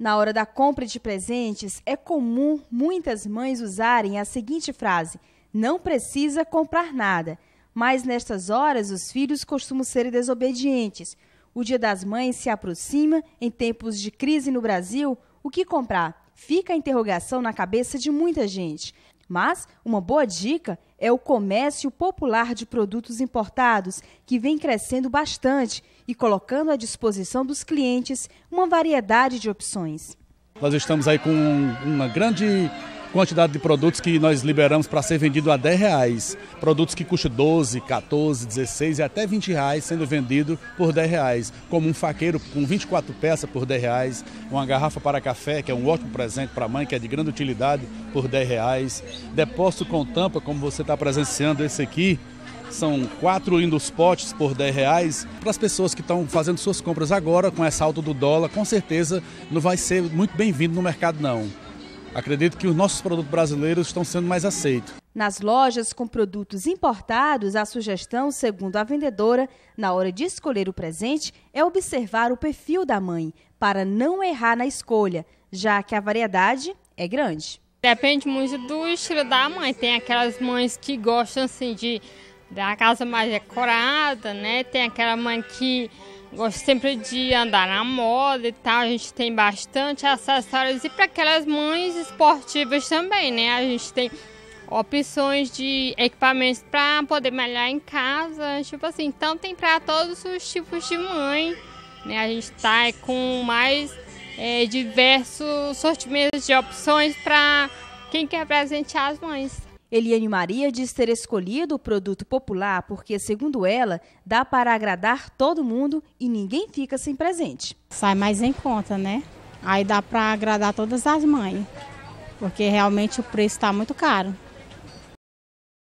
Na hora da compra de presentes, é comum muitas mães usarem a seguinte frase: não precisa comprar nada. Mas nestas horas, os filhos costumam ser desobedientes. O Dia das Mães se aproxima, em tempos de crise no Brasil, o que comprar? Fica a interrogação na cabeça de muita gente. Mas uma boa dica é o comércio popular de produtos importados, que vem crescendo bastante e colocando à disposição dos clientes uma variedade de opções. Nós estamos aí com uma grande quantidade de produtos que nós liberamos para ser vendido a 10 reais. Produtos que custam 12, 14, 16 e até 20 reais sendo vendido por 10 reais. Como um faqueiro com 24 peças por 10 reais, uma garrafa para café, que é um ótimo presente para a mãe, que é de grande utilidade, por 10 reais. Depósito com tampa, como você está presenciando esse aqui, são quatro lindos potes por 10 reais. Para as pessoas que estão fazendo suas compras agora, com essa alta do dólar, com certeza não vai ser muito bem-vindo no mercado, não acredito que os nossos produtos brasileiros estão sendo mais aceitos. Nas lojas com produtos importados, a sugestão, segundo a vendedora, na hora de escolher o presente, é observar o perfil da mãe, para não errar na escolha, já que a variedade é grande. Depende muito do estilo da mãe. Tem aquelas mães que gostam assim de da casa mais decorada, né? Tem aquela mãe que Gosto sempre de andar na moda e tal. A gente tem bastante acessórios. E para aquelas mães esportivas também, né? A gente tem opções de equipamentos para poder malhar em casa. Tipo assim, então tem para todos os tipos de mãe. Né? A gente está com mais é, diversos sortimentos de opções para quem quer presentear as mães. Eliane Maria diz ter escolhido o produto popular porque, segundo ela, dá para agradar todo mundo e ninguém fica sem presente. Sai mais em conta, né? Aí dá para agradar todas as mães, porque realmente o preço está muito caro.